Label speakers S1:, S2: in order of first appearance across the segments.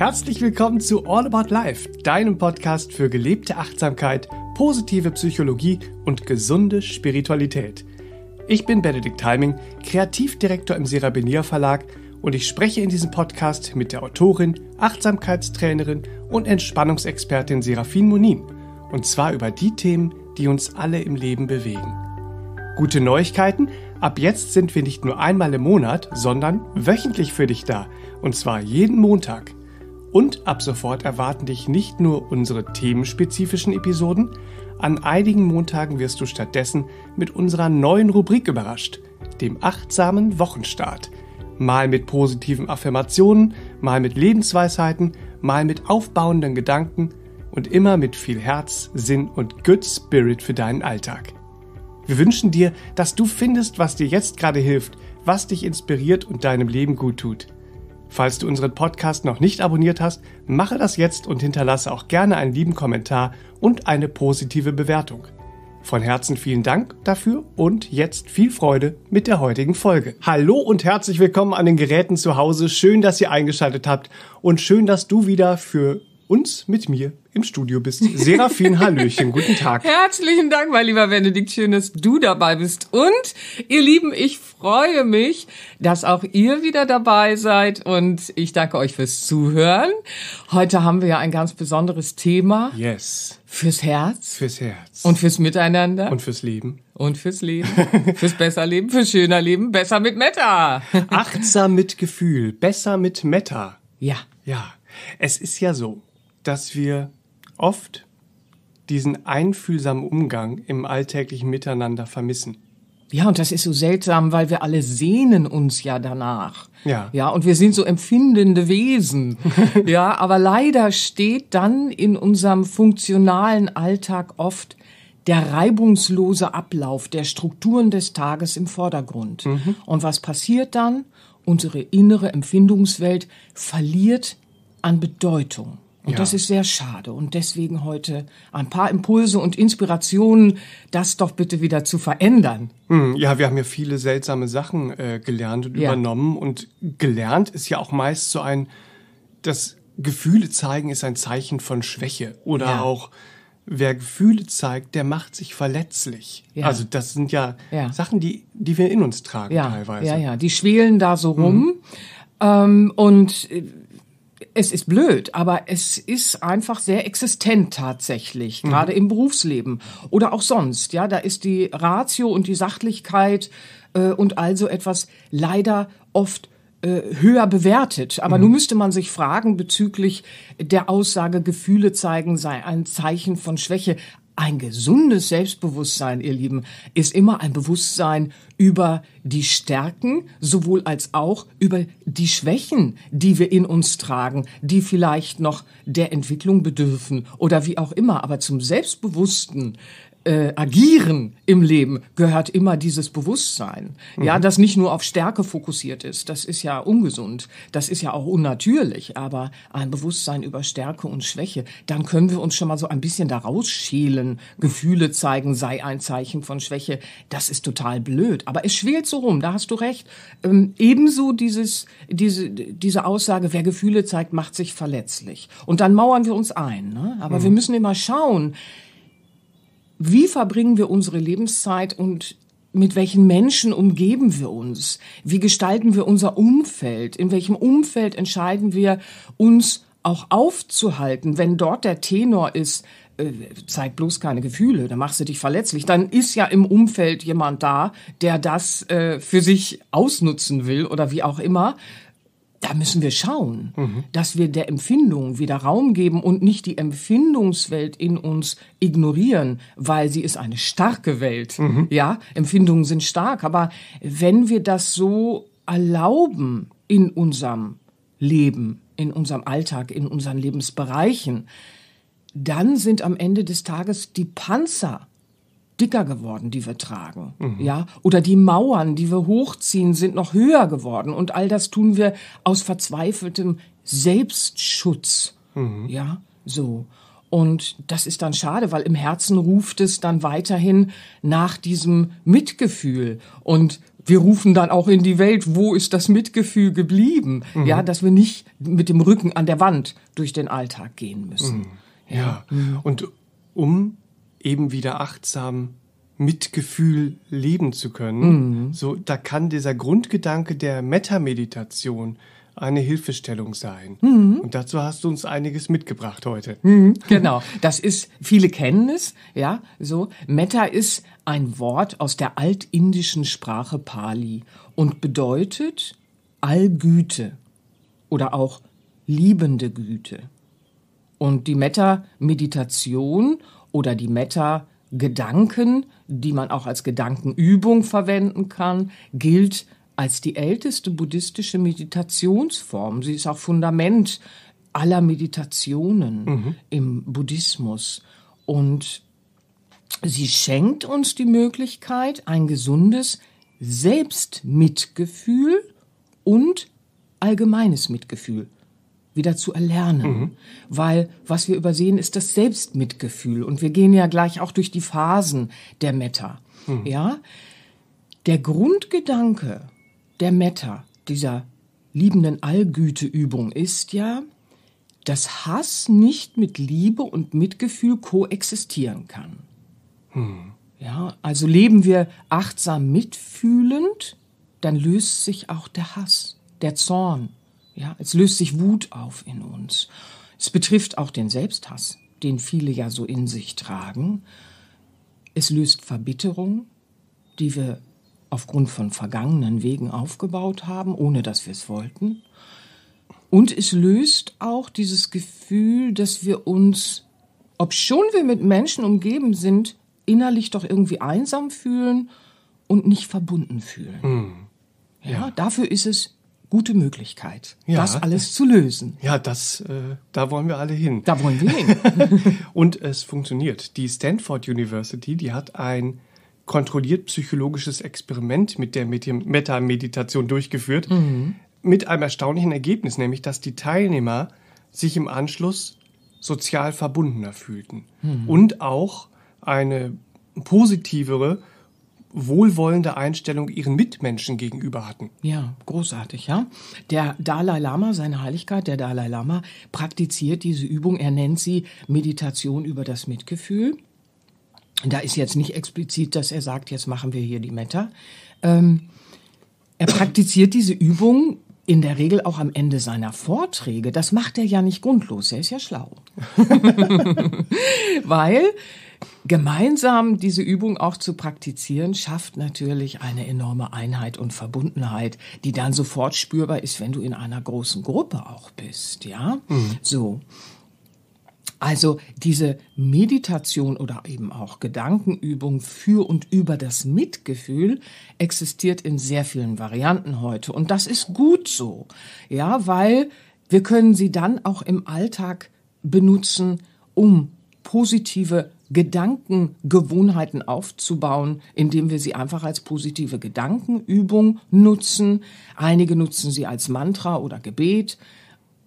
S1: Herzlich willkommen zu All About Life, deinem Podcast für gelebte Achtsamkeit, positive Psychologie und gesunde Spiritualität. Ich bin Benedikt Heiming, Kreativdirektor im Serabinier Verlag und ich spreche in diesem Podcast mit der Autorin, Achtsamkeitstrainerin und Entspannungsexpertin Serafin Monin und zwar über die Themen, die uns alle im Leben bewegen. Gute Neuigkeiten, ab jetzt sind wir nicht nur einmal im Monat, sondern wöchentlich für dich da und zwar jeden Montag. Und ab sofort erwarten dich nicht nur unsere themenspezifischen Episoden, an einigen Montagen wirst du stattdessen mit unserer neuen Rubrik überrascht, dem achtsamen Wochenstart. Mal mit positiven Affirmationen, mal mit Lebensweisheiten, mal mit aufbauenden Gedanken und immer mit viel Herz, Sinn und Good Spirit für deinen Alltag. Wir wünschen dir, dass du findest, was dir jetzt gerade hilft, was dich inspiriert und deinem Leben gut tut – Falls du unseren Podcast noch nicht abonniert hast, mache das jetzt und hinterlasse auch gerne einen lieben Kommentar und eine positive Bewertung. Von Herzen vielen Dank dafür und jetzt viel Freude mit der heutigen Folge. Hallo und herzlich willkommen an den Geräten zu Hause. Schön, dass ihr eingeschaltet habt und schön, dass du wieder für uns mit mir im Studio bist. Serafin Hallöchen, guten Tag.
S2: Herzlichen Dank, mein lieber Benedikt. Schön, dass du dabei bist. Und ihr Lieben, ich freue mich, dass auch ihr wieder dabei seid. Und ich danke euch fürs Zuhören. Heute haben wir ja ein ganz besonderes Thema. Yes. Fürs Herz. Fürs Herz. Und fürs Miteinander. Und fürs Leben. Und
S1: fürs Leben. fürs besser Leben, fürs schöner Leben.
S2: Besser mit Meta.
S1: Achtsam mit Gefühl. Besser mit Meta.
S2: Ja. Ja.
S1: Es ist ja so, dass wir oft diesen einfühlsamen
S2: Umgang im
S1: alltäglichen Miteinander vermissen.
S2: Ja, und das ist so seltsam, weil wir alle sehnen uns ja danach. Ja. Ja, und wir sind so empfindende Wesen. ja, aber leider steht dann in unserem funktionalen Alltag oft der reibungslose Ablauf der Strukturen des Tages im Vordergrund. Mhm. Und was passiert dann? Unsere innere Empfindungswelt verliert an Bedeutung. Und ja. das ist sehr schade. Und deswegen heute ein paar Impulse und Inspirationen, das doch bitte wieder zu verändern.
S1: Hm, ja, wir haben ja viele seltsame Sachen äh, gelernt und ja. übernommen. Und gelernt ist ja auch meist so ein, das Gefühle zeigen ist ein Zeichen von Schwäche. Oder ja. auch, wer Gefühle zeigt, der macht sich verletzlich. Also das sind ja, Sachen, die, die wir in uns tragen teilweise. Ja, ja,
S2: die schwelen da so rum. Mhm. Ähm, und äh, es ist blöd, aber es ist einfach sehr existent tatsächlich, mhm. gerade im Berufsleben oder auch sonst. Ja, da ist die Ratio und die Sachlichkeit äh, und also etwas leider oft äh, höher bewertet. Aber mhm. nun müsste man sich fragen bezüglich der Aussage, Gefühle zeigen sei ein Zeichen von Schwäche. Ein gesundes Selbstbewusstsein, ihr Lieben, ist immer ein Bewusstsein über die Stärken, sowohl als auch über die Schwächen, die wir in uns tragen, die vielleicht noch der Entwicklung bedürfen oder wie auch immer. Aber zum selbstbewussten äh, agieren im Leben gehört immer dieses Bewusstsein, mhm. ja, das nicht nur auf Stärke fokussiert ist. Das ist ja ungesund, das ist ja auch unnatürlich. Aber ein Bewusstsein über Stärke und Schwäche, dann können wir uns schon mal so ein bisschen da rausschälen. Gefühle zeigen sei ein Zeichen von Schwäche. Das ist total blöd. Aber es schwelt so rum. Da hast du recht. Ähm, ebenso dieses, diese, diese Aussage, wer Gefühle zeigt, macht sich verletzlich. Und dann mauern wir uns ein. Ne? Aber mhm. wir müssen immer schauen wie verbringen wir unsere Lebenszeit und mit welchen Menschen umgeben wir uns? Wie gestalten wir unser Umfeld? In welchem Umfeld entscheiden wir uns auch aufzuhalten, wenn dort der Tenor ist, äh, zeig bloß keine Gefühle, dann machst du dich verletzlich. Dann ist ja im Umfeld jemand da, der das äh, für sich ausnutzen will oder wie auch immer da müssen wir schauen, mhm. dass wir der Empfindung wieder Raum geben und nicht die Empfindungswelt in uns ignorieren, weil sie ist eine starke Welt. Mhm. Ja, Empfindungen sind stark, aber wenn wir das so erlauben in unserem Leben, in unserem Alltag, in unseren Lebensbereichen, dann sind am Ende des Tages die Panzer dicker geworden, die wir tragen, mhm. ja, oder die Mauern, die wir hochziehen, sind noch höher geworden und all das tun wir aus verzweifeltem Selbstschutz, mhm. ja, so. Und das ist dann schade, weil im Herzen ruft es dann weiterhin nach diesem Mitgefühl und wir rufen dann auch in die Welt, wo ist das Mitgefühl geblieben? Mhm. Ja, dass wir nicht mit dem Rücken an der Wand durch den Alltag gehen müssen. Mhm. Ja. ja. Mhm. Und um eben
S1: wieder achtsam mit Gefühl leben zu können. Mhm. So, da kann dieser Grundgedanke der Metameditation eine Hilfestellung sein. Mhm. Und dazu
S2: hast du uns einiges mitgebracht heute. Mhm, genau. Das ist, viele kennen es, ja, so. Metta ist ein Wort aus der altindischen Sprache Pali und bedeutet Allgüte oder auch liebende Güte. Und die Metta-Meditation oder die Meta Gedanken, die man auch als Gedankenübung verwenden kann, gilt als die älteste buddhistische Meditationsform. Sie ist auch Fundament aller Meditationen mhm. im Buddhismus. Und sie schenkt uns die Möglichkeit, ein gesundes Selbstmitgefühl und allgemeines Mitgefühl wieder zu erlernen. Mhm. Weil was wir übersehen, ist das Selbstmitgefühl. Und wir gehen ja gleich auch durch die Phasen der Meta. Mhm. Ja? Der Grundgedanke der Meta, dieser liebenden Allgüteübung, ist ja, dass Hass nicht mit Liebe und Mitgefühl koexistieren kann. Mhm. Ja, also leben wir achtsam mitfühlend, dann löst sich auch der Hass, der Zorn, ja, es löst sich Wut auf in uns. Es betrifft auch den Selbsthass, den viele ja so in sich tragen. Es löst Verbitterung, die wir aufgrund von vergangenen Wegen aufgebaut haben, ohne dass wir es wollten. Und es löst auch dieses Gefühl, dass wir uns, obschon wir mit Menschen umgeben sind, innerlich doch irgendwie einsam fühlen und nicht verbunden fühlen. Mhm. Ja. ja, dafür ist es gute Möglichkeit, ja. das alles zu lösen.
S1: Ja, das, äh, da wollen wir alle hin. Da wollen wir hin. und es funktioniert. Die Stanford University, die hat ein kontrolliert psychologisches Experiment mit der Metameditation durchgeführt, mhm. mit einem erstaunlichen Ergebnis, nämlich dass die Teilnehmer sich im Anschluss sozial verbundener fühlten mhm. und auch eine positivere wohlwollende Einstellung ihren Mitmenschen gegenüber
S2: hatten. Ja, großartig, ja. Der Dalai Lama, seine Heiligkeit, der Dalai Lama, praktiziert diese Übung. Er nennt sie Meditation über das Mitgefühl. Da ist jetzt nicht explizit, dass er sagt, jetzt machen wir hier die Meta. Ähm, er praktiziert diese Übung in der Regel auch am Ende seiner Vorträge. Das macht er ja nicht grundlos, er ist ja schlau. Weil gemeinsam diese Übung auch zu praktizieren, schafft natürlich eine enorme Einheit und Verbundenheit, die dann sofort spürbar ist, wenn du in einer großen Gruppe auch bist, ja? Mhm. So. Also diese Meditation oder eben auch Gedankenübung für und über das Mitgefühl existiert in sehr vielen Varianten heute und das ist gut so. Ja, weil wir können sie dann auch im Alltag benutzen, um positive Gedanken, Gewohnheiten aufzubauen, indem wir sie einfach als positive Gedankenübung nutzen. Einige nutzen sie als Mantra oder Gebet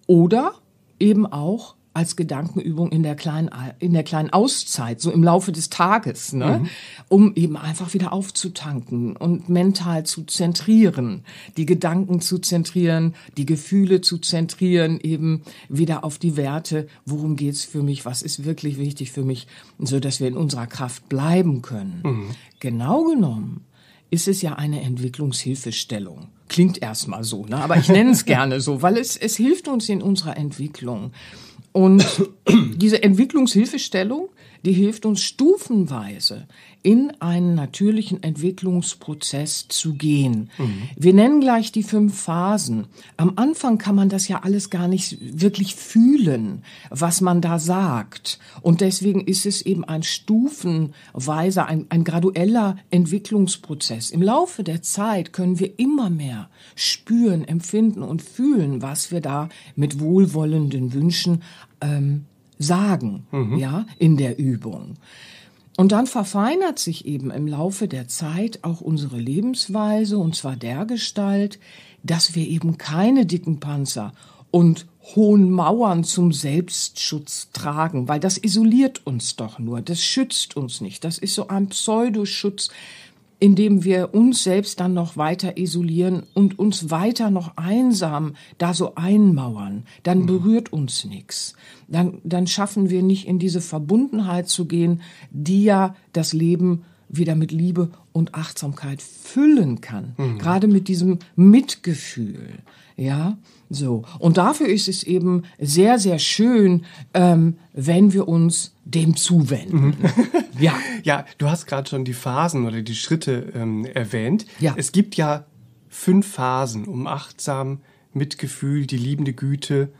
S2: oder eben auch als Gedankenübung in der kleinen, in der kleinen Auszeit, so im Laufe des Tages, ne? Mhm. um eben einfach wieder aufzutanken und mental zu zentrieren, die Gedanken zu zentrieren, die Gefühle zu zentrieren, eben wieder auf die Werte, worum geht's für mich, was ist wirklich wichtig für mich, so dass wir in unserer Kraft bleiben können. Mhm. Genau genommen ist es ja eine Entwicklungshilfestellung. Klingt erstmal so, ne? aber ich nenne es gerne so, weil es, es hilft uns in unserer Entwicklung. Und diese Entwicklungshilfestellung die hilft uns stufenweise in einen natürlichen Entwicklungsprozess zu gehen. Mhm. Wir nennen gleich die fünf Phasen. Am Anfang kann man das ja alles gar nicht wirklich fühlen, was man da sagt. Und deswegen ist es eben ein stufenweiser, ein, ein gradueller Entwicklungsprozess. Im Laufe der Zeit können wir immer mehr spüren, empfinden und fühlen, was wir da mit wohlwollenden Wünschen ähm, sagen, mhm. ja, in der Übung. Und dann verfeinert sich eben im Laufe der Zeit auch unsere Lebensweise, und zwar der Gestalt, dass wir eben keine dicken Panzer und hohen Mauern zum Selbstschutz tragen, weil das isoliert uns doch nur, das schützt uns nicht, das ist so ein Pseudoschutz, indem wir uns selbst dann noch weiter isolieren und uns weiter noch einsam da so einmauern, dann mhm. berührt uns nichts. Dann, dann schaffen wir nicht in diese Verbundenheit zu gehen, die ja das Leben wieder mit Liebe und Achtsamkeit füllen kann. Mhm. Gerade mit diesem Mitgefühl. Ja, so. Und dafür ist es eben sehr, sehr schön, ähm, wenn wir uns dem zuwenden. Mhm. ja.
S1: Ja, du hast gerade schon die Phasen oder die Schritte ähm, erwähnt. Ja. Es gibt ja fünf Phasen, um achtsam Mitgefühl, die liebende Güte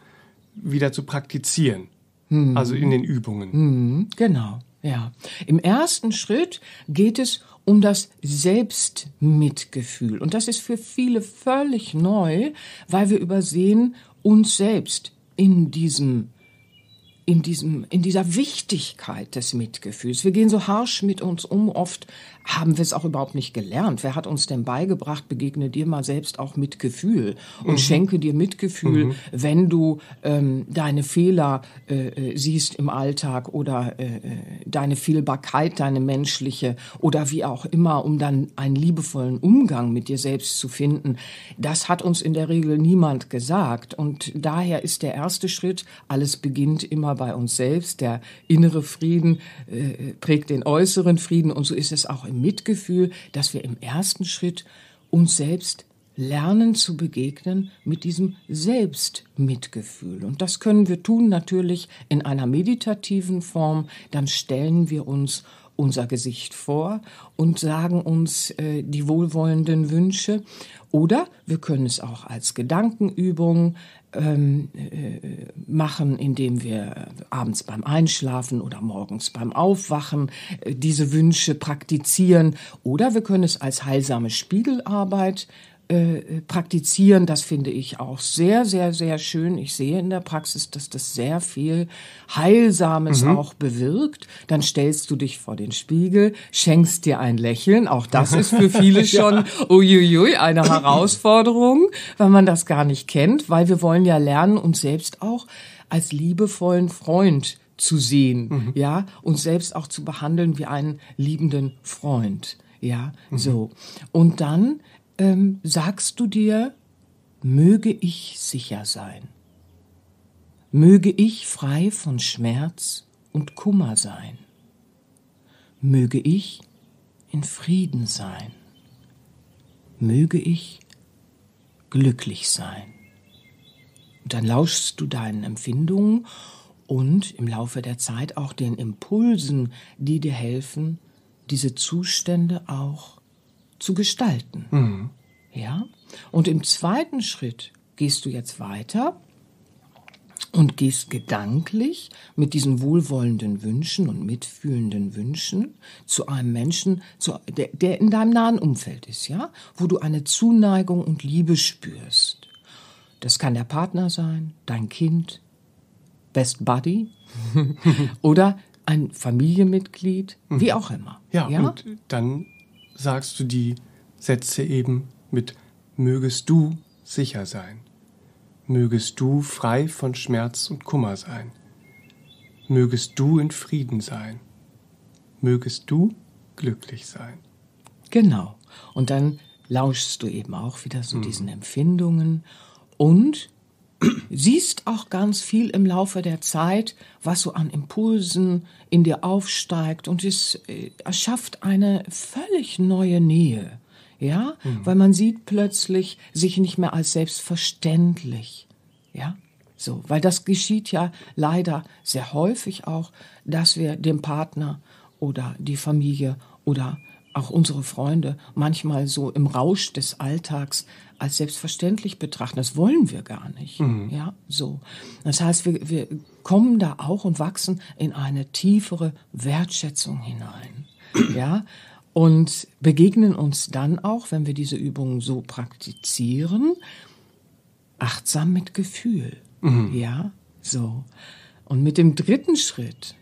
S1: wieder zu praktizieren.
S2: Mhm. Also in den Übungen. Mhm. Genau. Ja. Im ersten Schritt geht es um um das Selbstmitgefühl. Und das ist für viele völlig neu, weil wir übersehen uns selbst in diesem in, diesem, in dieser Wichtigkeit des Mitgefühls. Wir gehen so harsch mit uns um, oft haben wir es auch überhaupt nicht gelernt. Wer hat uns denn beigebracht, begegne dir mal selbst auch mit Gefühl und mhm. schenke dir Mitgefühl, mhm. wenn du ähm, deine Fehler äh, äh siehst im Alltag oder äh, äh, deine Fehlbarkeit, deine menschliche oder wie auch immer, um dann einen liebevollen Umgang mit dir selbst zu finden. Das hat uns in der Regel niemand gesagt. Und daher ist der erste Schritt, alles beginnt immer bei uns selbst. Der innere Frieden äh, äh prägt den äußeren Frieden und so ist es auch im Mitgefühl, dass wir im ersten Schritt uns selbst lernen zu begegnen mit diesem Selbstmitgefühl. Und das können wir tun natürlich in einer meditativen Form. Dann stellen wir uns unser Gesicht vor und sagen uns äh, die wohlwollenden Wünsche. Oder wir können es auch als Gedankenübung ähm, äh, machen, indem wir abends beim Einschlafen oder morgens beim Aufwachen äh, diese Wünsche praktizieren. Oder wir können es als heilsame Spiegelarbeit äh, praktizieren. Das finde ich auch sehr, sehr, sehr schön. Ich sehe in der Praxis, dass das sehr viel Heilsames mhm. auch bewirkt. Dann stellst du dich vor den Spiegel, schenkst dir ein Lächeln. Auch das ist für viele schon uiuiui, eine Herausforderung, weil man das gar nicht kennt, weil wir wollen ja lernen, uns selbst auch als liebevollen Freund zu sehen, mhm. ja, uns selbst auch zu behandeln wie einen liebenden Freund, ja, mhm. so. Und dann ähm, sagst du dir, möge ich sicher sein, möge ich frei von Schmerz und Kummer sein, möge ich in Frieden sein, möge ich glücklich sein. Und dann lauschst du deinen Empfindungen und im Laufe der Zeit auch den Impulsen, die dir helfen, diese Zustände auch zu zu gestalten. Mhm. Ja? Und im zweiten Schritt gehst du jetzt weiter und gehst gedanklich mit diesen wohlwollenden Wünschen und mitfühlenden Wünschen zu einem Menschen, zu, der, der in deinem nahen Umfeld ist, ja, wo du eine Zuneigung und Liebe spürst. Das kann der Partner sein, dein Kind, Best Buddy oder ein Familienmitglied, wie mhm. auch immer.
S1: Ja, ja? und dann sagst du die Sätze eben mit mögest du sicher sein, mögest du frei von Schmerz und Kummer
S2: sein, mögest du in Frieden sein, mögest du glücklich sein. Genau. Und dann lauschst du eben auch wieder so mhm. diesen Empfindungen und siehst auch ganz viel im Laufe der Zeit, was so an Impulsen in dir aufsteigt und es äh, erschafft eine völlig neue Nähe. Ja, mhm. weil man sieht plötzlich sich nicht mehr als selbstverständlich. Ja, so, weil das geschieht ja leider sehr häufig auch, dass wir dem Partner oder die Familie oder auch unsere Freunde manchmal so im Rausch des Alltags als selbstverständlich betrachten. Das wollen wir gar nicht. Mhm. Ja, so. Das heißt, wir, wir kommen da auch und wachsen in eine tiefere Wertschätzung hinein. ja, und begegnen uns dann auch, wenn wir diese Übungen so praktizieren, achtsam mit Gefühl. Mhm. Ja, so. Und mit dem dritten Schritt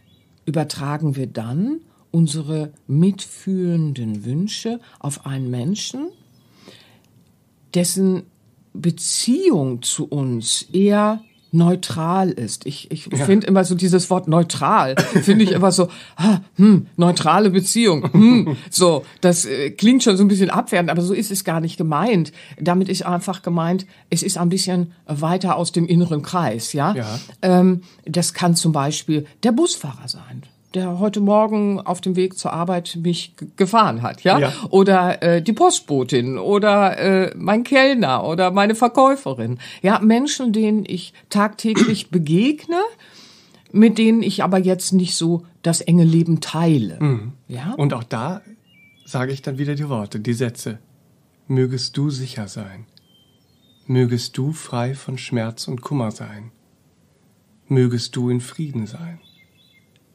S2: übertragen wir dann unsere mitfühlenden Wünsche auf einen Menschen, dessen Beziehung zu uns eher neutral ist. Ich, ich ja. finde immer so dieses Wort neutral, finde ich immer so, ah, hm, neutrale Beziehung. Hm, so, das äh, klingt schon so ein bisschen abwertend, aber so ist es gar nicht gemeint. Damit ist einfach gemeint, es ist ein bisschen weiter aus dem inneren Kreis. Ja, ja. Ähm, das kann zum Beispiel der Busfahrer sein der heute Morgen auf dem Weg zur Arbeit mich gefahren hat, ja? ja. Oder äh, die Postbotin oder äh, mein Kellner oder meine Verkäuferin. Ja, Menschen, denen ich tagtäglich begegne, mit denen ich aber jetzt nicht so das enge Leben teile. Mhm. Ja? Und
S1: auch da sage ich dann wieder die Worte, die Sätze. Mögest du sicher sein. Mögest du frei von Schmerz und Kummer sein. Mögest du in Frieden sein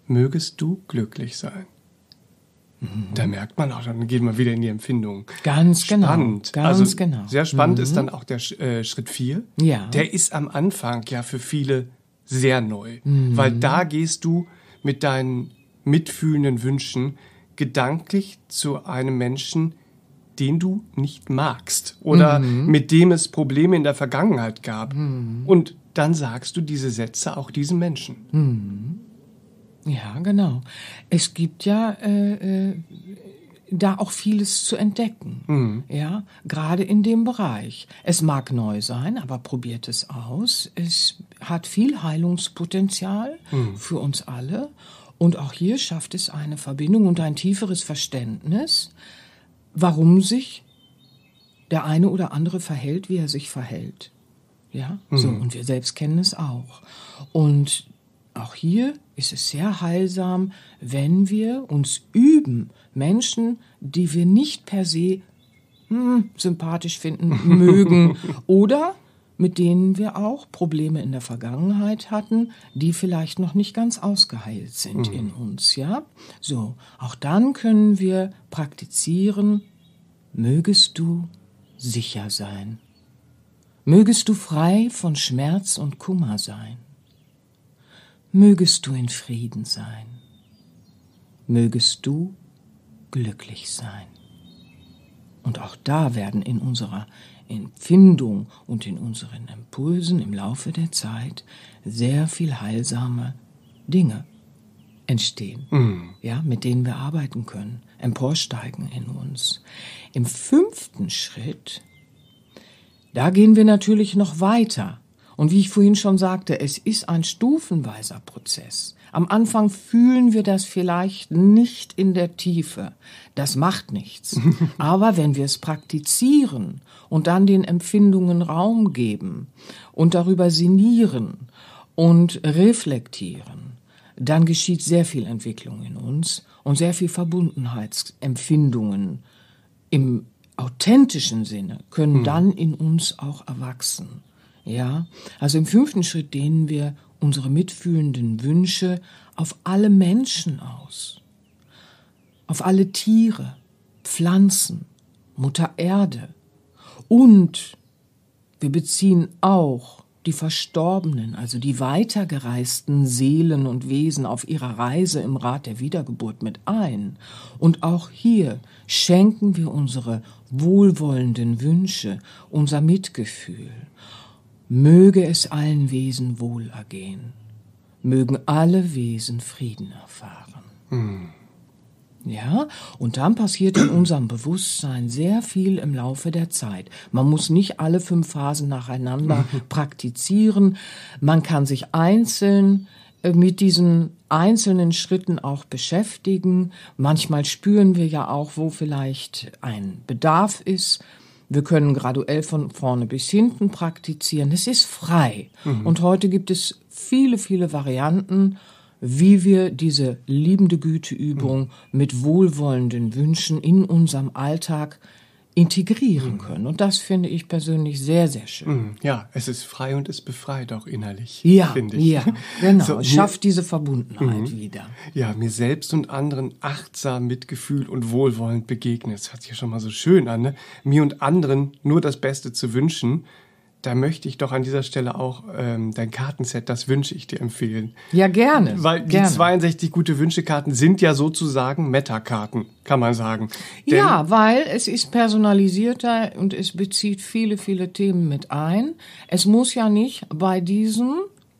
S1: mögest du glücklich sein. Mhm. Da merkt man auch, dann geht man wieder in die Empfindung. Ganz genau, spannend. genau. Ganz also, genau. Sehr spannend mhm. ist dann auch der äh, Schritt 4. Ja. Der ist am Anfang ja für viele sehr neu, mhm. weil da gehst du mit deinen mitfühlenden Wünschen gedanklich zu einem Menschen, den du nicht magst oder mhm. mit dem es Probleme in der Vergangenheit gab. Mhm. Und dann sagst du diese Sätze auch diesem
S2: Menschen. Mhm. Ja, genau. Es gibt ja äh, äh, da auch vieles zu entdecken. Mhm. Ja, gerade in dem Bereich. Es mag neu sein, aber probiert es aus. Es hat viel Heilungspotenzial mhm. für uns alle. Und auch hier schafft es eine Verbindung und ein tieferes Verständnis, warum sich der eine oder andere verhält, wie er sich verhält. Ja, mhm. so. Und wir selbst kennen es auch. Und auch hier ist es sehr heilsam, wenn wir uns üben, Menschen, die wir nicht per se hm, sympathisch finden, mögen oder mit denen wir auch Probleme in der Vergangenheit hatten, die vielleicht noch nicht ganz ausgeheilt sind mhm. in uns, ja? So, auch dann können wir praktizieren, mögest du sicher sein. Mögest du frei von Schmerz und Kummer sein mögest du in Frieden sein, mögest du glücklich sein. Und auch da werden in unserer Empfindung und in unseren Impulsen im Laufe der Zeit sehr viel heilsame Dinge entstehen, mhm. ja, mit denen wir arbeiten können, emporsteigen in uns. Im fünften Schritt, da gehen wir natürlich noch weiter und wie ich vorhin schon sagte, es ist ein stufenweiser Prozess. Am Anfang fühlen wir das vielleicht nicht in der Tiefe. Das macht nichts. Aber wenn wir es praktizieren und dann den Empfindungen Raum geben und darüber sinnieren und reflektieren, dann geschieht sehr viel Entwicklung in uns und sehr viel Verbundenheitsempfindungen im authentischen Sinne können hm. dann in uns auch erwachsen. Ja, also im fünften Schritt dehnen wir unsere mitfühlenden Wünsche auf alle Menschen aus, auf alle Tiere, Pflanzen, Mutter Erde und wir beziehen auch die Verstorbenen, also die weitergereisten Seelen und Wesen auf ihrer Reise im Rat der Wiedergeburt mit ein. Und auch hier schenken wir unsere wohlwollenden Wünsche, unser Mitgefühl möge es allen Wesen wohlergehen, mögen alle Wesen Frieden erfahren. Hm. Ja, und dann passiert in unserem Bewusstsein sehr viel im Laufe der Zeit. Man muss nicht alle fünf Phasen nacheinander mhm. praktizieren. Man kann sich einzeln äh, mit diesen einzelnen Schritten auch beschäftigen. Manchmal spüren wir ja auch, wo vielleicht ein Bedarf ist. Wir können graduell von vorne bis hinten praktizieren. Es ist frei. Mhm. Und heute gibt es viele, viele Varianten, wie wir diese liebende Güteübung mhm. mit wohlwollenden Wünschen in unserem Alltag integrieren mhm. können. Und das finde ich persönlich sehr, sehr schön. Mhm. Ja, es
S1: ist frei und es befreit auch innerlich, ja, finde ich. Ja, genau. So, es schafft diese
S2: Verbundenheit mhm.
S1: wieder. Ja, mir selbst und anderen achtsam mit Gefühl und Wohlwollend begegnet. Das hört sich ja schon mal so schön an, ne? Mir und anderen nur das Beste zu wünschen, da möchte ich doch an dieser Stelle auch ähm, dein Kartenset, das wünsche ich dir empfehlen.
S2: Ja, gerne. Weil gerne. die
S1: 62 gute Wünsche-Karten sind ja sozusagen Meta-Karten, kann man sagen. Denn ja,
S2: weil es ist personalisierter und es bezieht viele, viele Themen mit ein. Es muss ja nicht bei diesem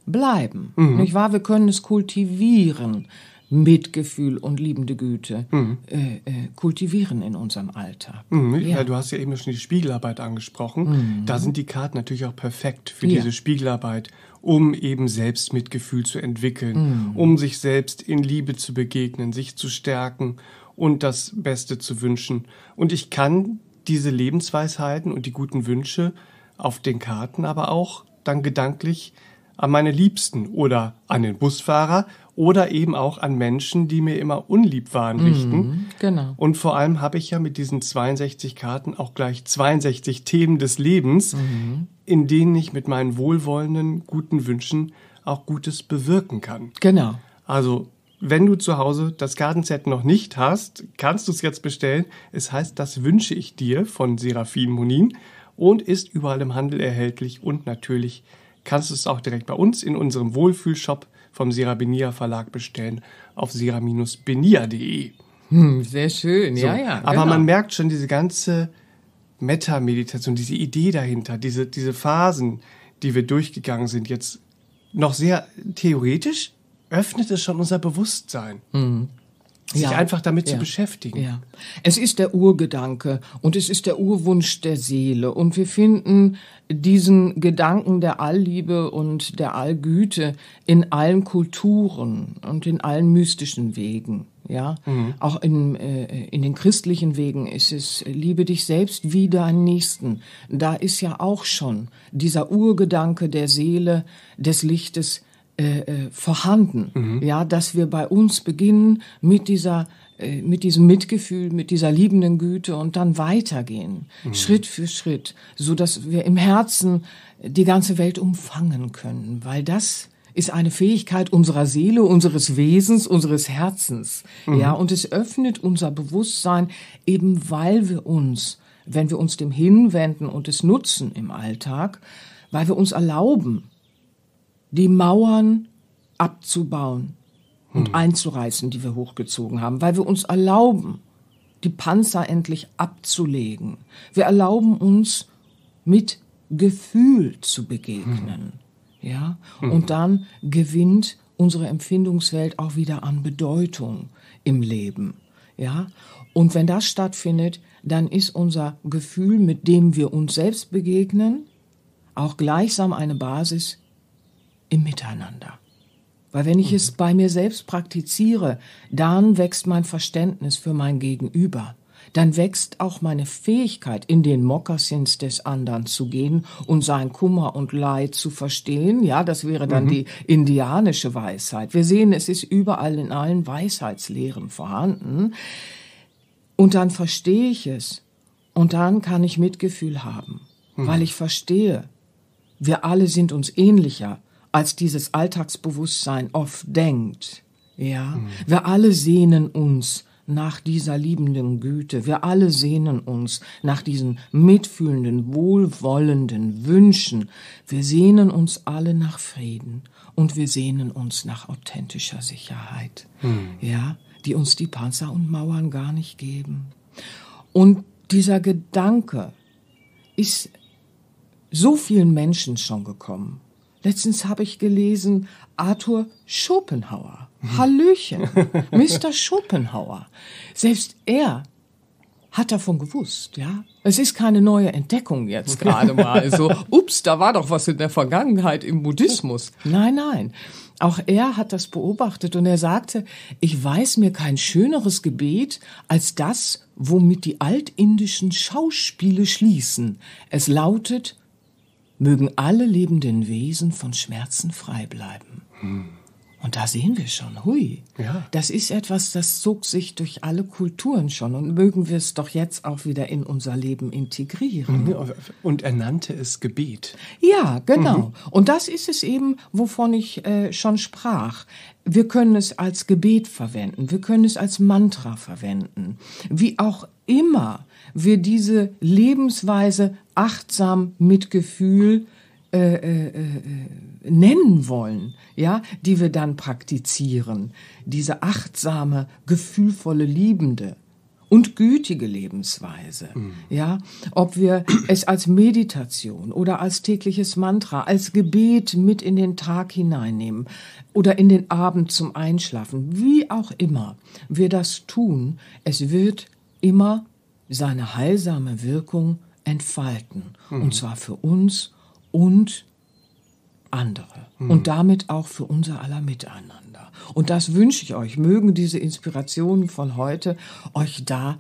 S2: bleiben. Mhm. Nicht wahr? Wir können es kultivieren. Mitgefühl und liebende Güte mhm. äh, äh, kultivieren in unserem Alltag. Mhm, ja. ja. du hast ja eben schon die Spiegelarbeit angesprochen. Mhm. Da sind
S1: die Karten natürlich auch perfekt für ja. diese Spiegelarbeit, um eben selbst Mitgefühl zu entwickeln, mhm. um sich selbst in Liebe zu begegnen, sich zu stärken und das Beste zu wünschen. Und ich kann diese Lebensweisheiten und die guten Wünsche auf den Karten aber auch dann gedanklich an meine Liebsten oder an den Busfahrer oder eben auch an Menschen, die mir immer unlieb waren, richten. Mhm, genau. Und vor allem habe ich ja mit diesen 62 Karten auch gleich 62 Themen des Lebens, mhm. in denen ich mit meinen wohlwollenden, guten Wünschen auch Gutes bewirken kann. Genau. Also, wenn du zu Hause das Kartenset noch nicht hast, kannst du es jetzt bestellen. Es heißt, das wünsche ich dir von Serafin Monin und ist überall im Handel erhältlich und natürlich kannst du es auch direkt bei uns in unserem Wohlfühlshop vom Sirabinia Verlag bestellen auf sira-benia.de. Hm, sehr schön, so, ja, ja. Aber genau. man merkt schon diese ganze Meta-Meditation, diese Idee dahinter, diese, diese Phasen, die wir durchgegangen sind, jetzt noch sehr theoretisch
S2: öffnet es schon unser Bewusstsein. Mhm sich ja, einfach damit ja, zu beschäftigen. Ja. Es ist der Urgedanke und es ist der Urwunsch der Seele und wir finden diesen Gedanken der Allliebe und der Allgüte in allen Kulturen und in allen mystischen Wegen. Ja, mhm. auch in, äh, in den christlichen Wegen ist es, liebe dich selbst wie deinen Nächsten. Da ist ja auch schon dieser Urgedanke der Seele, des Lichtes, äh, äh, vorhanden, mhm. ja, dass wir bei uns beginnen mit dieser äh, mit diesem Mitgefühl, mit dieser liebenden Güte und dann weitergehen, mhm. Schritt für Schritt, so dass wir im Herzen die ganze Welt umfangen können, weil das ist eine Fähigkeit unserer Seele, unseres Wesens, unseres Herzens, mhm. ja, und es öffnet unser Bewusstsein eben, weil wir uns, wenn wir uns dem hinwenden und es nutzen im Alltag, weil wir uns erlauben, die Mauern abzubauen und hm. einzureißen, die wir hochgezogen haben, weil wir uns erlauben, die Panzer endlich abzulegen. Wir erlauben uns, mit Gefühl zu begegnen. Hm. Ja? Hm. Und dann gewinnt unsere Empfindungswelt auch wieder an Bedeutung im Leben. Ja? Und wenn das stattfindet, dann ist unser Gefühl, mit dem wir uns selbst begegnen, auch gleichsam eine Basis im Miteinander. Weil wenn ich mhm. es bei mir selbst praktiziere, dann wächst mein Verständnis für mein Gegenüber. Dann wächst auch meine Fähigkeit, in den Mokassins des anderen zu gehen und sein Kummer und Leid zu verstehen. Ja, das wäre dann mhm. die indianische Weisheit. Wir sehen, es ist überall in allen Weisheitslehren vorhanden. Und dann verstehe ich es. Und dann kann ich Mitgefühl haben, mhm. weil ich verstehe, wir alle sind uns ähnlicher als dieses Alltagsbewusstsein oft denkt. Ja, mhm. wir alle sehnen uns nach dieser liebenden Güte. Wir alle sehnen uns nach diesen mitfühlenden, wohlwollenden Wünschen. Wir sehnen uns alle nach Frieden und wir sehnen uns nach authentischer Sicherheit. Mhm. Ja, die uns die Panzer und Mauern gar nicht geben. Und dieser Gedanke ist so vielen Menschen schon gekommen. Letztens habe ich gelesen, Arthur Schopenhauer. Hallöchen, Mr. Schopenhauer. Selbst er hat davon gewusst, ja. Es ist keine neue Entdeckung jetzt gerade mal. So, ups, da war doch was in der Vergangenheit im Buddhismus. Nein, nein. Auch er hat das beobachtet und er sagte, ich weiß mir kein schöneres Gebet als das, womit die altindischen Schauspiele schließen. Es lautet, mögen alle lebenden Wesen von Schmerzen frei bleiben. Hm. Und da sehen wir schon, hui. Ja. Das ist etwas, das zog sich durch alle Kulturen schon und mögen wir es doch jetzt auch wieder in unser Leben integrieren. Mhm. Und er nannte es Gebet. Ja, genau. Mhm. Und das ist es eben, wovon ich äh, schon sprach. Wir können es als Gebet verwenden, wir können es als Mantra verwenden. Wie auch immer wir diese Lebensweise achtsam mit Gefühl äh äh, äh, äh, nennen wollen, ja, die wir dann praktizieren. Diese achtsame, gefühlvolle, liebende und gütige Lebensweise. Mhm. Ja, ob wir es als Meditation oder als tägliches Mantra, als Gebet mit in den Tag hineinnehmen oder in den Abend zum Einschlafen, wie auch immer wir das tun, es wird immer seine heilsame Wirkung entfalten mhm. und zwar für uns und andere hm. und damit auch für unser aller Miteinander. Und das wünsche ich euch. Mögen diese Inspirationen von heute euch da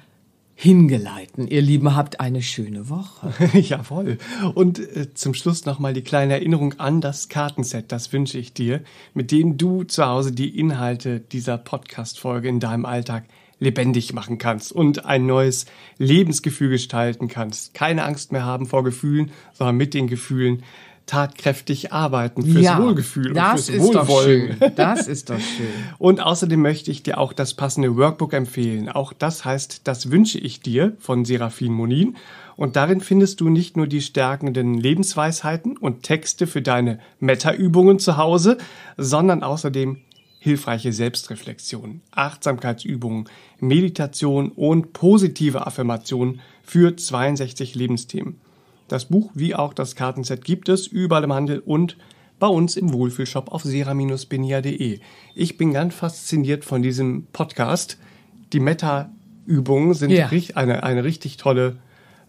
S2: hingeleiten. Ihr Lieben, habt eine schöne Woche. Jawohl. Und
S1: äh, zum Schluss nochmal die kleine Erinnerung an das Kartenset, das wünsche ich dir, mit dem du zu Hause die Inhalte dieser Podcast-Folge in deinem Alltag lebendig machen kannst und ein neues Lebensgefühl gestalten kannst. Keine Angst mehr haben vor Gefühlen, sondern mit den Gefühlen tatkräftig arbeiten fürs ja, Wohlgefühl und fürs ist Wohlwollen. Doch schön. Das ist doch schön. und außerdem möchte ich dir auch das passende Workbook empfehlen. Auch das heißt, das wünsche ich dir von Serafin Monin. Und darin findest du nicht nur die stärkenden Lebensweisheiten und Texte für deine Meta-Übungen zu Hause, sondern außerdem hilfreiche Selbstreflexion, Achtsamkeitsübungen, Meditation und positive Affirmationen für 62 Lebensthemen. Das Buch wie auch das Kartenset gibt es überall im Handel und bei uns im Wohlfühlshop auf sera-benia.de. Ich bin ganz fasziniert von diesem Podcast. Die Meta-Übungen sind ja. eine, eine richtig tolle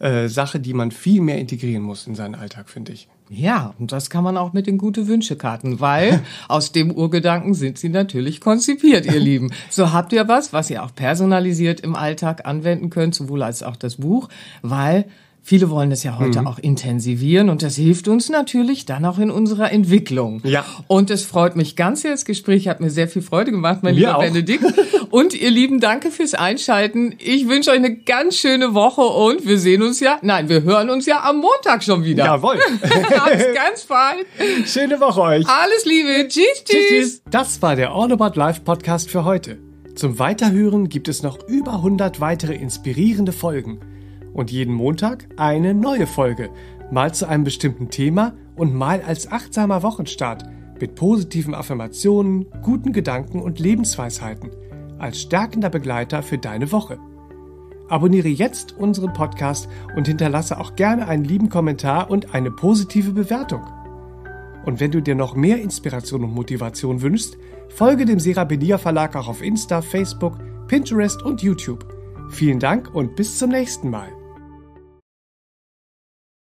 S1: äh, Sache, die man viel mehr integrieren muss in seinen Alltag, finde ich.
S2: Ja, und das kann man auch mit den Gute-Wünsche-Karten, weil aus dem Urgedanken sind sie natürlich konzipiert, ihr Lieben. So habt ihr was, was ihr auch personalisiert im Alltag anwenden könnt, sowohl als auch das Buch, weil Viele wollen es ja heute mhm. auch intensivieren und das hilft uns natürlich dann auch in unserer Entwicklung. Ja. Und es freut mich ganz sehr. Das Gespräch hat mir sehr viel Freude gemacht, mein mir lieber auch. Benedikt. Und ihr Lieben, danke fürs Einschalten. Ich wünsche euch eine ganz schöne Woche und wir sehen uns ja, nein, wir hören uns ja am Montag schon wieder. Jawohl. ganz, ganz bald.
S1: Schöne Woche euch.
S2: Alles Liebe. Tschüss, tschüss. tschüss, tschüss.
S1: Das war der All About Life Podcast für heute. Zum Weiterhören gibt es noch über 100 weitere inspirierende Folgen – und jeden Montag eine neue Folge, mal zu einem bestimmten Thema und mal als achtsamer Wochenstart mit positiven Affirmationen, guten Gedanken und Lebensweisheiten als stärkender Begleiter für deine Woche. Abonniere jetzt unseren Podcast und hinterlasse auch gerne einen lieben Kommentar und eine positive Bewertung. Und wenn du dir noch mehr Inspiration und Motivation wünschst, folge dem Serabilia Verlag auch auf Insta, Facebook, Pinterest und YouTube. Vielen Dank und bis zum nächsten Mal.